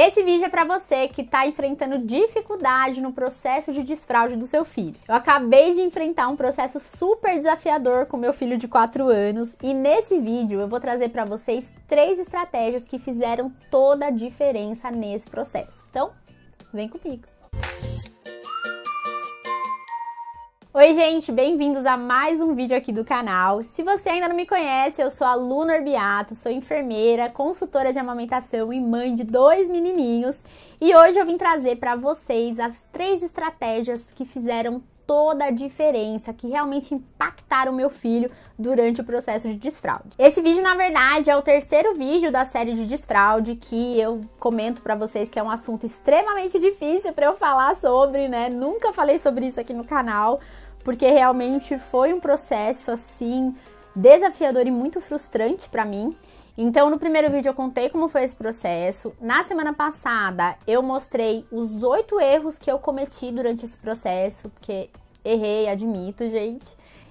Esse vídeo é para você que está enfrentando dificuldade no processo de desfraude do seu filho. Eu acabei de enfrentar um processo super desafiador com meu filho de 4 anos e nesse vídeo eu vou trazer para vocês três estratégias que fizeram toda a diferença nesse processo. Então, vem comigo. Oi, gente, bem-vindos a mais um vídeo aqui do canal. Se você ainda não me conhece, eu sou a Luna Orbiato, sou enfermeira, consultora de amamentação e mãe de dois menininhos. E hoje eu vim trazer para vocês as três estratégias que fizeram toda a diferença, que realmente impactaram meu filho durante o processo de desfraude. Esse vídeo, na verdade, é o terceiro vídeo da série de desfraude que eu comento para vocês que é um assunto extremamente difícil para eu falar sobre, né? Nunca falei sobre isso aqui no canal porque realmente foi um processo assim desafiador e muito frustrante para mim. Então, no primeiro vídeo eu contei como foi esse processo. Na semana passada, eu mostrei os oito erros que eu cometi durante esse processo, porque errei, admito, gente.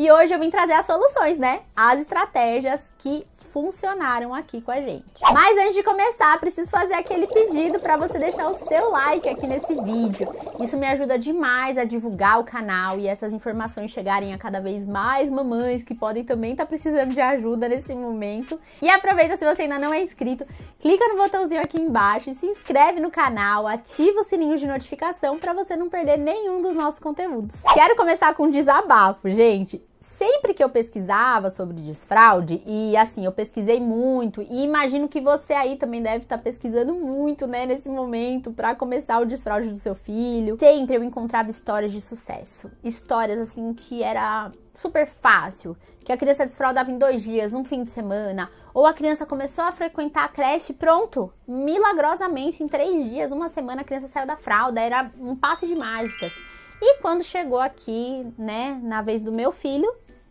E hoje eu vim trazer as soluções, né? As estratégias que funcionaram aqui com a gente. Mas antes de começar, preciso fazer aquele pedido para você deixar o seu like aqui nesse vídeo. Isso me ajuda demais a divulgar o canal e essas informações chegarem a cada vez mais mamães que podem também estar tá precisando de ajuda nesse momento. E aproveita se você ainda não é inscrito, clica no botãozinho aqui embaixo, se inscreve no canal, ativa o sininho de notificação para você não perder nenhum dos nossos conteúdos. Quero começar com um desabafo, gente sempre que eu pesquisava sobre desfraude, e assim, eu pesquisei muito, e imagino que você aí também deve estar tá pesquisando muito, né, nesse momento, para começar o desfraude do seu filho. Sempre eu encontrava histórias de sucesso. Histórias, assim, que era super fácil, que a criança desfraudava em dois dias, num fim de semana, ou a criança começou a frequentar a creche, pronto, milagrosamente, em três dias, uma semana, a criança saiu da fralda, era um passe de mágicas. E quando chegou aqui, né, na vez do meu filho,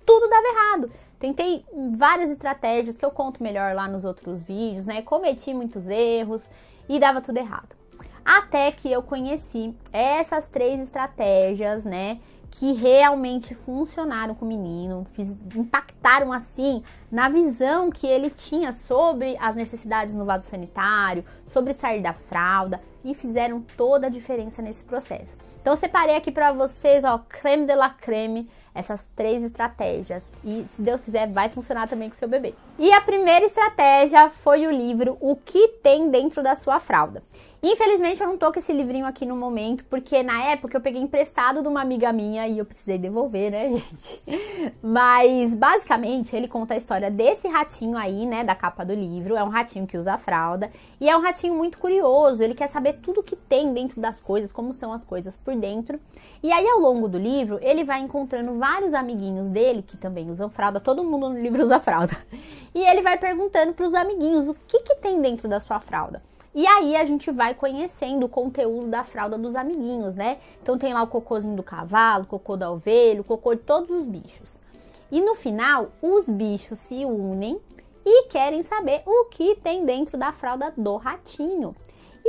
tudo dava errado. Tentei várias estratégias que eu conto melhor lá nos outros vídeos, né? Cometi muitos erros e dava tudo errado. Até que eu conheci essas três estratégias, né? Que realmente funcionaram com o menino, impactaram assim na visão que ele tinha sobre as necessidades no vaso sanitário, sobre sair da fralda e fizeram toda a diferença nesse processo. Então eu separei aqui para vocês, ó, creme de la creme, essas três estratégias. E se Deus quiser, vai funcionar também com seu bebê. E a primeira estratégia foi o livro O que tem dentro da sua fralda. Infelizmente eu não tô com esse livrinho aqui no momento, porque na época eu peguei emprestado de uma amiga minha e eu precisei devolver, né, gente? Mas basicamente ele conta a história desse ratinho aí, né, da capa do livro. É um ratinho que usa fralda e é um ratinho muito curioso, ele quer saber tudo que tem dentro das coisas, como são as coisas por dentro. E aí, ao longo do livro, ele vai encontrando vários amiguinhos dele, que também usam fralda, todo mundo no livro usa fralda. E ele vai perguntando para os amiguinhos o que, que tem dentro da sua fralda. E aí a gente vai conhecendo o conteúdo da fralda dos amiguinhos, né? Então tem lá o cocôzinho do cavalo, o cocô da ovelha, o cocô de todos os bichos. E no final, os bichos se unem e querem saber o que tem dentro da fralda do ratinho.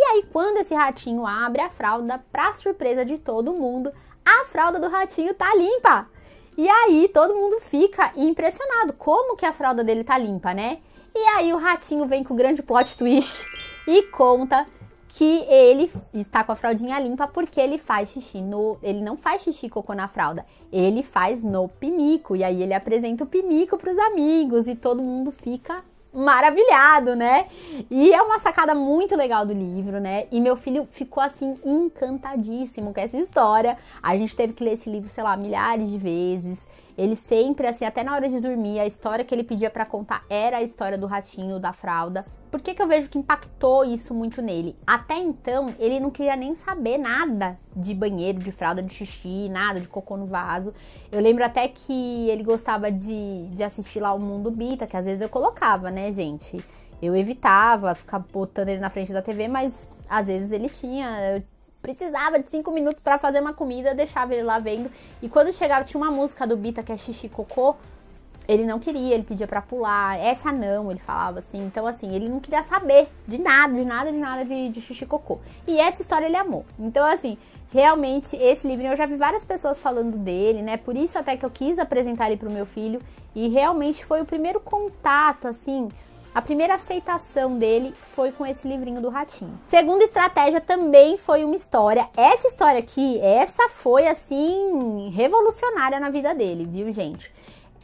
E aí, quando esse ratinho abre a fralda, pra surpresa de todo mundo, a fralda do ratinho tá limpa. E aí, todo mundo fica impressionado como que a fralda dele tá limpa, né? E aí, o ratinho vem com o grande plot twist e conta que ele está com a fraldinha limpa porque ele faz xixi no. Ele não faz xixi e cocô na fralda, ele faz no pinico. E aí ele apresenta o pinico para os amigos e todo mundo fica maravilhado, né? E é uma sacada muito legal do livro, né? E meu filho ficou assim encantadíssimo com essa história. A gente teve que ler esse livro, sei lá, milhares de vezes. Ele sempre, assim, até na hora de dormir, a história que ele pedia para contar era a história do ratinho, da fralda. Por que, que eu vejo que impactou isso muito nele? Até então, ele não queria nem saber nada de banheiro, de fralda, de xixi, nada, de cocô no vaso. Eu lembro até que ele gostava de, de assistir lá o Mundo Bita, que às vezes eu colocava, né, gente? Eu evitava ficar botando ele na frente da TV, mas às vezes ele tinha, eu precisava de cinco minutos para fazer uma comida, deixava ele lá vendo. E quando chegava, tinha uma música do Bita que é Xixi Cocô. Ele não queria, ele pedia para pular. Essa não, ele falava assim. Então, assim, ele não queria saber de nada, de nada, de nada de, de xixi cocô. E essa história ele amou. Então, assim, realmente esse livro eu já vi várias pessoas falando dele, né? Por isso até que eu quis apresentar ele pro meu filho e realmente foi o primeiro contato assim a primeira aceitação dele foi com esse livrinho do Ratinho. Segunda estratégia também foi uma história. Essa história aqui, essa foi assim revolucionária na vida dele, viu, gente?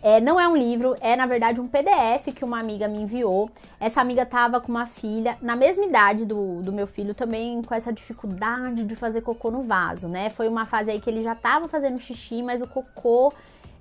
É, não é um livro, é na verdade um PDF que uma amiga me enviou. Essa amiga tava com uma filha, na mesma idade do, do meu filho, também com essa dificuldade de fazer cocô no vaso, né? Foi uma fase aí que ele já tava fazendo xixi, mas o cocô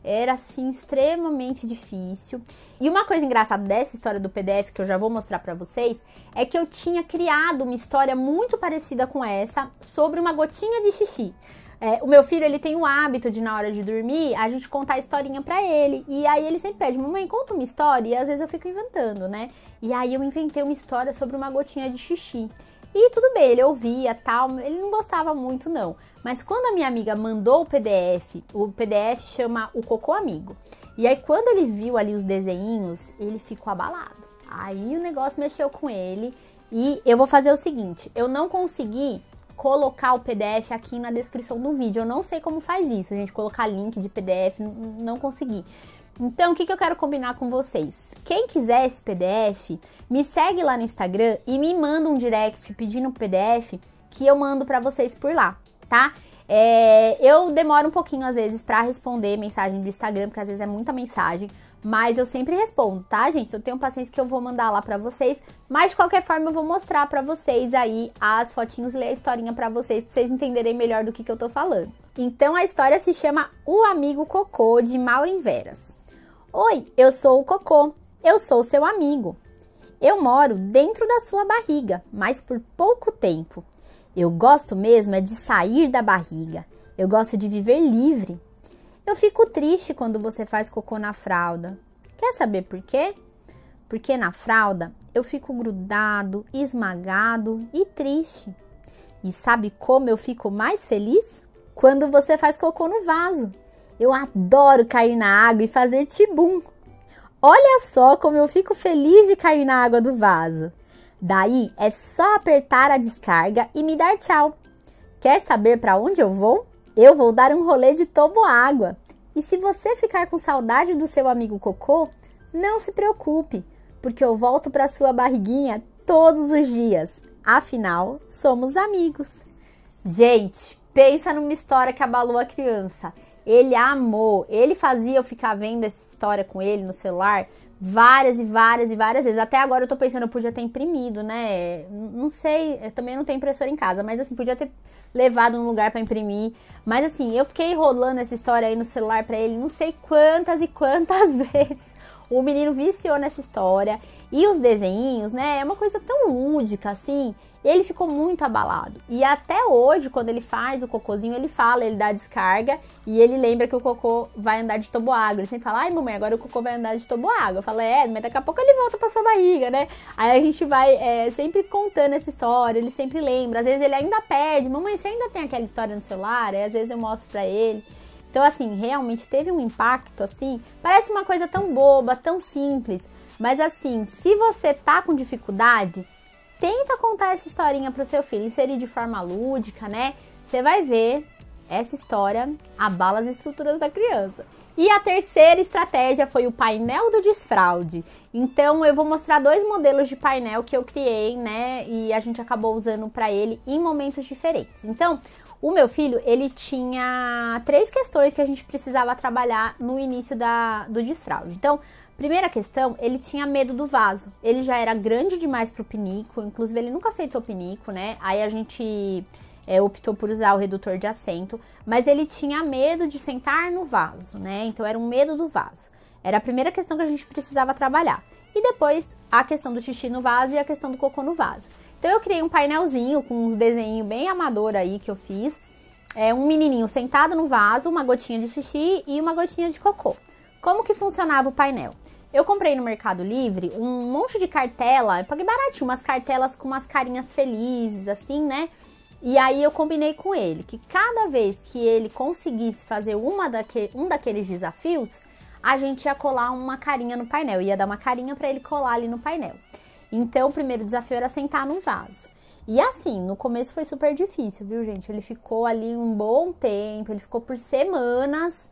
era assim extremamente difícil. E uma coisa engraçada dessa história do PDF que eu já vou mostrar para vocês é que eu tinha criado uma história muito parecida com essa sobre uma gotinha de xixi. É, o meu filho, ele tem o hábito de, na hora de dormir, a gente contar a historinha pra ele. E aí ele sempre pede, mamãe, conta uma história. E às vezes eu fico inventando, né? E aí eu inventei uma história sobre uma gotinha de xixi. E tudo bem, ele ouvia tal, ele não gostava muito não. Mas quando a minha amiga mandou o PDF, o PDF chama O Cocô Amigo. E aí quando ele viu ali os desenhos, ele ficou abalado. Aí o negócio mexeu com ele. E eu vou fazer o seguinte: eu não consegui colocar o PDF aqui na descrição do vídeo. Eu não sei como faz isso, gente, colocar link de PDF, não consegui. Então, o que, que eu quero combinar com vocês? Quem quiser esse PDF, me segue lá no Instagram e me manda um direct pedindo o PDF que eu mando para vocês por lá, tá? É, eu demoro um pouquinho às vezes para responder mensagem do Instagram, porque às vezes é muita mensagem, mas eu sempre respondo, tá, gente? Eu tenho pacientes que eu vou mandar lá para vocês, mas de qualquer forma eu vou mostrar para vocês aí as fotinhos, ler a historinha para vocês, pra vocês entenderem melhor do que, que eu tô falando. Então a história se chama O Amigo Cocô de Maureen Veras. Oi, eu sou o Cocô. Eu sou seu amigo. Eu moro dentro da sua barriga, mas por pouco tempo. Eu gosto mesmo é de sair da barriga. Eu gosto de viver livre, eu fico triste quando você faz cocô na fralda. Quer saber por quê? Porque na fralda eu fico grudado, esmagado e triste. E sabe como eu fico mais feliz? Quando você faz cocô no vaso. Eu adoro cair na água e fazer tibum. Olha só como eu fico feliz de cair na água do vaso. Daí é só apertar a descarga e me dar tchau. Quer saber para onde eu vou? Eu vou dar um rolê de toboágua. E se você ficar com saudade do seu amigo Cocô, não se preocupe, porque eu volto para sua barriguinha todos os dias. Afinal, somos amigos. Gente, pensa numa história que abalou a criança. Ele amou, ele fazia eu ficar vendo essa história com ele no celular várias e várias e várias vezes. Até agora eu tô pensando, eu podia ter imprimido, né? Não sei, eu também não tenho impressora em casa, mas assim, podia ter levado um lugar para imprimir. Mas assim, eu fiquei rolando essa história aí no celular para ele, não sei quantas e quantas vezes. O menino viciou nessa história e os desenhos, né? É uma coisa tão lúdica assim. Ele ficou muito abalado. E até hoje, quando ele faz o cocôzinho, ele fala, ele dá descarga e ele lembra que o cocô vai andar de toboágua. Ele sempre fala, ai mamãe, agora o cocô vai andar de toboágua. Eu falo, é, mas daqui a pouco ele volta pra sua barriga, né? Aí a gente vai é, sempre contando essa história, ele sempre lembra. Às vezes ele ainda pede, mamãe, você ainda tem aquela história no celular? Aí às vezes eu mostro pra ele. Então, assim, realmente teve um impacto, assim, parece uma coisa tão boba, tão simples, mas assim, se você tá com dificuldade, tenta contar essa historinha pro seu filho, inserir de forma lúdica, né? Você vai ver essa história abala as estruturas da criança. E a terceira estratégia foi o painel do desfraude. Então eu vou mostrar dois modelos de painel que eu criei, né? E a gente acabou usando para ele em momentos diferentes. Então, o meu filho, ele tinha três questões que a gente precisava trabalhar no início da, do desfraude. Então, primeira questão, ele tinha medo do vaso. Ele já era grande demais pro pinico, inclusive ele nunca aceitou pinico, né? Aí a gente é, optou por usar o redutor de assento, mas ele tinha medo de sentar no vaso, né? Então era um medo do vaso. Era a primeira questão que a gente precisava trabalhar. E depois a questão do xixi no vaso e a questão do cocô no vaso. Então eu criei um painelzinho com um desenho bem amador aí que eu fiz. É um menininho sentado no vaso, uma gotinha de xixi e uma gotinha de cocô. Como que funcionava o painel? Eu comprei no Mercado Livre um monte de cartela, eu paguei baratinho, umas cartelas com umas carinhas felizes, assim, né? E aí eu combinei com ele que cada vez que ele conseguisse fazer uma daque, um daqueles desafios, a gente ia colar uma carinha no painel, ia dar uma carinha para ele colar ali no painel. Então, o primeiro desafio era sentar num vaso. E assim, no começo foi super difícil, viu, gente? Ele ficou ali um bom tempo, ele ficou por semanas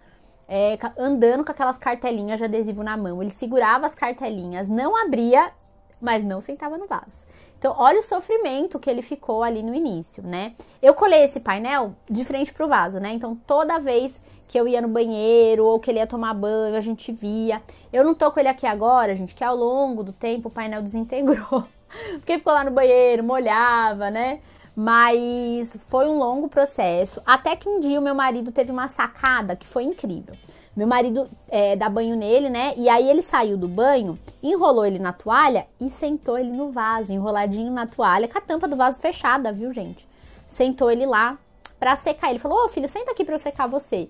é, andando com aquelas cartelinhas de adesivo na mão. Ele segurava as cartelinhas, não abria, mas não sentava no vaso. Então, olha o sofrimento que ele ficou ali no início, né? Eu colei esse painel de frente pro vaso, né? Então, toda vez que eu ia no banheiro ou que ele ia tomar banho, a gente via. Eu não tô com ele aqui agora, gente, que ao longo do tempo o painel desintegrou. Porque ficou lá no banheiro, molhava, né? Mas foi um longo processo. Até que um dia o meu marido teve uma sacada que foi incrível. Meu marido é, dá banho nele, né? E aí ele saiu do banho, enrolou ele na toalha e sentou ele no vaso, enroladinho na toalha, com a tampa do vaso fechada, viu, gente? Sentou ele lá pra secar. Ele falou: Ô oh, filho, senta aqui pra eu secar você.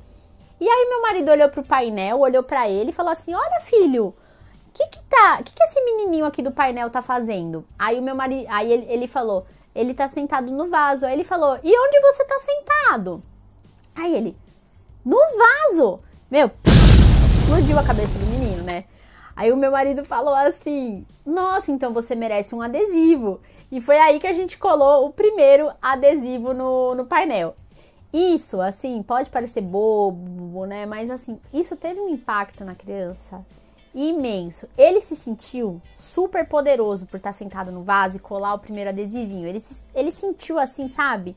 E aí meu marido olhou pro painel, olhou para ele e falou assim: "Olha, filho, que que tá? Que que esse menininho aqui do painel tá fazendo?" Aí o meu marido, aí ele, ele falou: "Ele tá sentado no vaso". Aí ele falou: "E onde você tá sentado?" Aí ele: "No vaso". Meu, explodiu a cabeça do menino, né? Aí o meu marido falou assim: "Nossa, então você merece um adesivo". E foi aí que a gente colou o primeiro adesivo no, no painel isso, assim, pode parecer bobo, né? Mas assim, isso teve um impacto na criança imenso. Ele se sentiu super poderoso por estar sentado no vaso e colar o primeiro adesivinho. Ele, se, ele sentiu assim, sabe?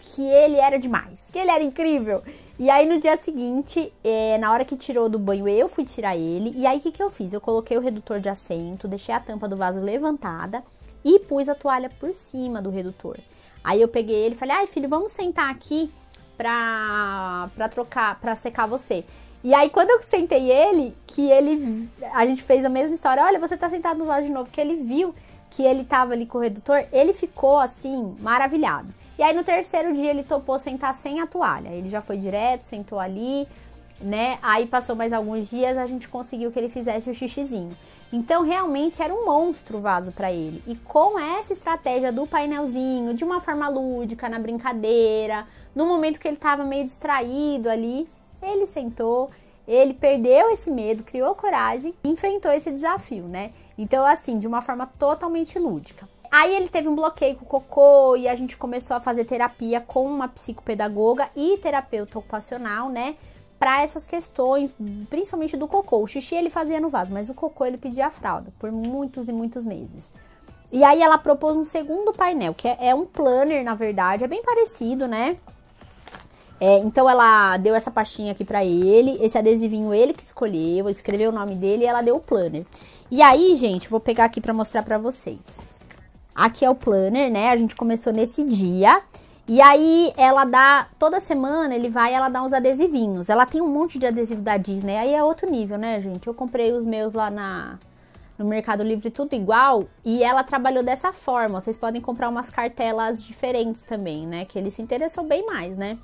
Que ele era demais, que ele era incrível. E aí no dia seguinte, é, na hora que tirou do banho, eu fui tirar ele. E aí o que, que eu fiz? Eu coloquei o redutor de assento, deixei a tampa do vaso levantada e pus a toalha por cima do redutor. Aí eu peguei ele e falei: ai, filho, vamos sentar aqui pra, pra trocar, pra secar você. E aí, quando eu sentei ele, que ele. A gente fez a mesma história. Olha, você tá sentado no vaso de novo, que ele viu que ele tava ali com o redutor, ele ficou assim, maravilhado. E aí, no terceiro dia, ele topou sentar sem a toalha. Ele já foi direto, sentou ali, né? Aí passou mais alguns dias, a gente conseguiu que ele fizesse o xixizinho. Então realmente era um monstro o vaso para ele. E com essa estratégia do painelzinho, de uma forma lúdica, na brincadeira, no momento que ele estava meio distraído ali, ele sentou, ele perdeu esse medo, criou coragem e enfrentou esse desafio, né? Então assim, de uma forma totalmente lúdica. Aí ele teve um bloqueio com o cocô e a gente começou a fazer terapia com uma psicopedagoga e terapeuta ocupacional, né? para essas questões, principalmente do cocô. O xixi ele fazia no vaso, mas o cocô ele pedia a fralda por muitos e muitos meses. E aí ela propôs um segundo painel, que é, é um planner, na verdade, é bem parecido, né? É, então ela deu essa pastinha aqui para ele, esse adesivinho ele que escolheu, escreveu o nome dele e ela deu o planner. E aí, gente, vou pegar aqui para mostrar para vocês. Aqui é o planner, né? A gente começou nesse dia e aí ela dá, toda semana ele vai ela dá uns adesivinhos. Ela tem um monte de adesivo da Disney, aí é outro nível, né, gente? Eu comprei os meus lá na no Mercado Livre tudo igual e ela trabalhou dessa forma. Vocês podem comprar umas cartelas diferentes também, né? Que ele se interessou bem mais, né?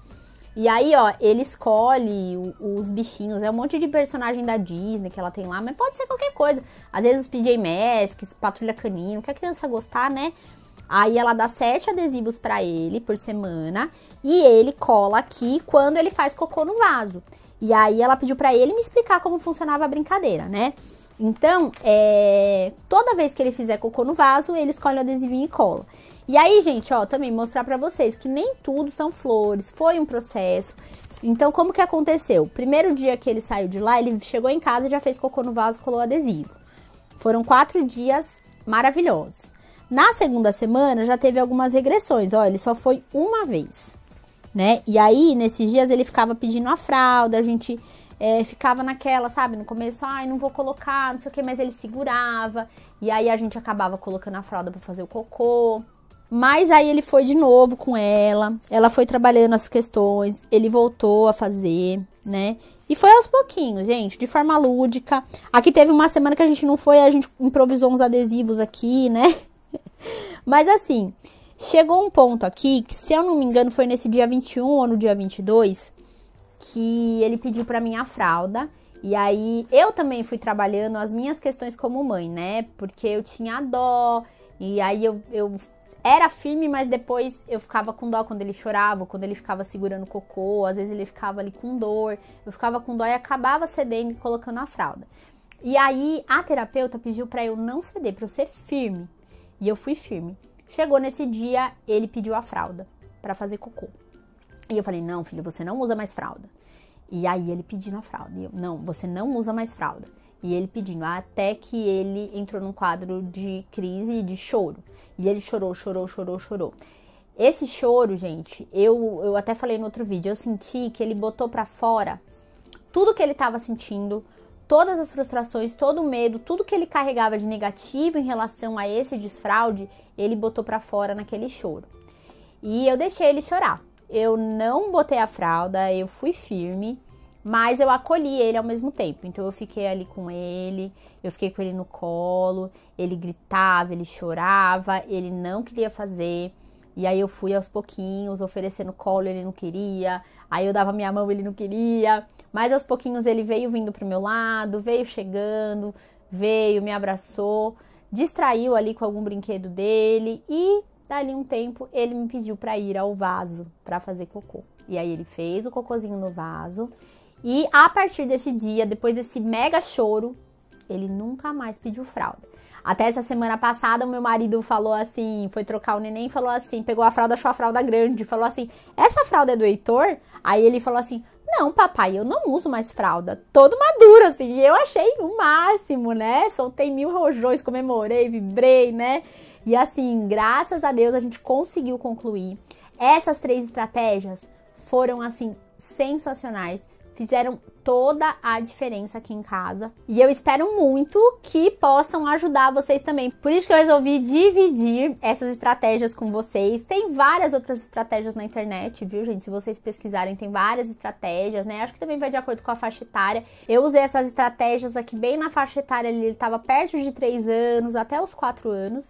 E aí, ó, ele escolhe os bichinhos, é um monte de personagem da Disney que ela tem lá, mas pode ser qualquer coisa. Às vezes os PJ Masks, Patrulha Canino, que a criança gostar, né? Aí ela dá sete adesivos para ele por semana e ele cola aqui quando ele faz cocô no vaso. E aí ela pediu para ele me explicar como funcionava a brincadeira, né? Então, é, toda vez que ele fizer cocô no vaso, ele escolhe o adesivinho e cola. E aí, gente, ó, também mostrar para vocês que nem tudo são flores, foi um processo. Então, como que aconteceu? Primeiro dia que ele saiu de lá, ele chegou em casa, já fez cocô no vaso, colou adesivo. Foram quatro dias maravilhosos. Na segunda semana já teve algumas regressões, ó, ele só foi uma vez, né? E aí, nesses dias, ele ficava pedindo a fralda, a gente é, ficava naquela, sabe? No começo, ai, não vou colocar, não sei o que, mas ele segurava. E aí a gente acabava colocando a fralda para fazer o cocô. Mas aí ele foi de novo com ela, ela foi trabalhando as questões, ele voltou a fazer, né? E foi aos pouquinhos, gente, de forma lúdica. Aqui teve uma semana que a gente não foi, a gente improvisou uns adesivos aqui, né? Mas assim, chegou um ponto aqui que, se eu não me engano, foi nesse dia 21 ou no dia 22 que ele pediu para mim a fralda. E aí eu também fui trabalhando as minhas questões como mãe, né? Porque eu tinha dó, e aí eu, eu era firme, mas depois eu ficava com dó quando ele chorava, quando ele ficava segurando o cocô, às vezes ele ficava ali com dor, eu ficava com dó e acabava cedendo e colocando a fralda. E aí a terapeuta pediu para eu não ceder, para eu ser firme, e eu fui firme. Chegou nesse dia, ele pediu a fralda para fazer cocô. E eu falei: "Não, filho, você não usa mais fralda". E aí ele pedindo a fralda. E eu: "Não, você não usa mais fralda". E ele pedindo, até que ele entrou num quadro de crise e de choro. E ele chorou, chorou, chorou, chorou. Esse choro, gente, eu, eu até falei no outro vídeo, eu senti que ele botou para fora tudo que ele tava sentindo, todas as frustrações, todo o medo, tudo que ele carregava de negativo em relação a esse desfraude, ele botou para fora naquele choro. E eu deixei ele chorar. Eu não botei a fralda, eu fui firme, mas eu acolhi ele ao mesmo tempo. Então eu fiquei ali com ele, eu fiquei com ele no colo, ele gritava, ele chorava, ele não queria fazer. E aí eu fui aos pouquinhos, oferecendo colo, ele não queria. Aí eu dava minha mão, ele não queria. Mas aos pouquinhos ele veio vindo pro meu lado, veio chegando, veio, me abraçou, distraiu ali com algum brinquedo dele e dali um tempo ele me pediu para ir ao vaso para fazer cocô. E aí ele fez o cocôzinho no vaso e a partir desse dia, depois desse mega choro, ele nunca mais pediu fralda. Até essa semana passada, o meu marido falou assim, foi trocar o neném, falou assim, pegou a fralda, achou a fralda grande, falou assim, essa fralda é do Heitor? Aí ele falou assim, não, papai, eu não uso mais fralda. Todo madura, assim. E eu achei o máximo, né? Soltei mil rojões, comemorei, vibrei, né? E assim, graças a Deus a gente conseguiu concluir. Essas três estratégias foram, assim, sensacionais fizeram toda a diferença aqui em casa. E eu espero muito que possam ajudar vocês também. Por isso que eu resolvi dividir essas estratégias com vocês. Tem várias outras estratégias na internet, viu, gente? Se vocês pesquisarem, tem várias estratégias, né? Acho que também vai de acordo com a faixa etária. Eu usei essas estratégias aqui bem na faixa etária, ele estava perto de 3 anos até os 4 anos.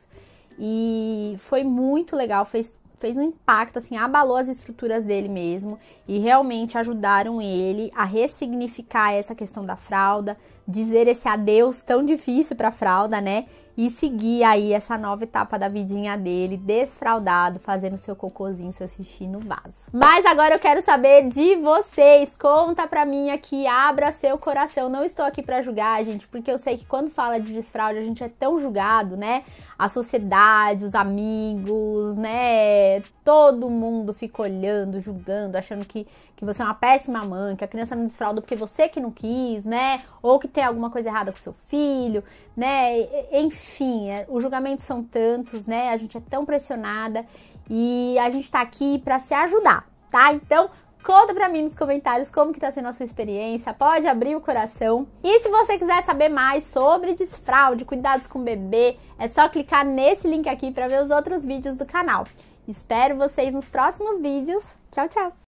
E foi muito legal, fez fez um impacto, assim, abalou as estruturas dele mesmo e realmente ajudaram ele a ressignificar essa questão da fralda, dizer esse adeus tão difícil para a fralda, né? E seguir aí essa nova etapa da vidinha dele, desfraldado, fazendo seu cocôzinho, seu xixi no vaso. Mas agora eu quero saber de vocês. Conta pra mim aqui, abra seu coração. Não estou aqui para julgar, gente, porque eu sei que quando fala de desfraude a gente é tão julgado, né? A sociedade, os amigos, né? Todo mundo fica olhando, julgando, achando que, que você é uma péssima mãe, que a criança não desfralda porque você que não quis, né? Ou que tem alguma coisa errada com seu filho, né? Enfim, é, os julgamentos são tantos, né? A gente é tão pressionada e a gente tá aqui para se ajudar, tá? Então, Conta pra mim nos comentários como que tá sendo a sua experiência, pode abrir o coração. E se você quiser saber mais sobre desfraude, cuidados com o bebê, é só clicar nesse link aqui para ver os outros vídeos do canal. Espero vocês nos próximos vídeos. Tchau, tchau!